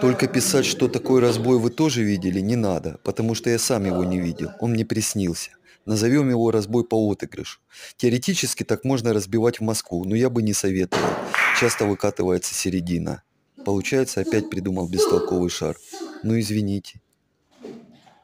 Только писать, что такой разбой вы тоже видели, не надо, потому что я сам его не видел, он мне приснился. Назовем его разбой по отыгрышу. Теоретически так можно разбивать в Москву, но я бы не советовал. Часто выкатывается середина. Получается, опять придумал бестолковый шар. Ну извините.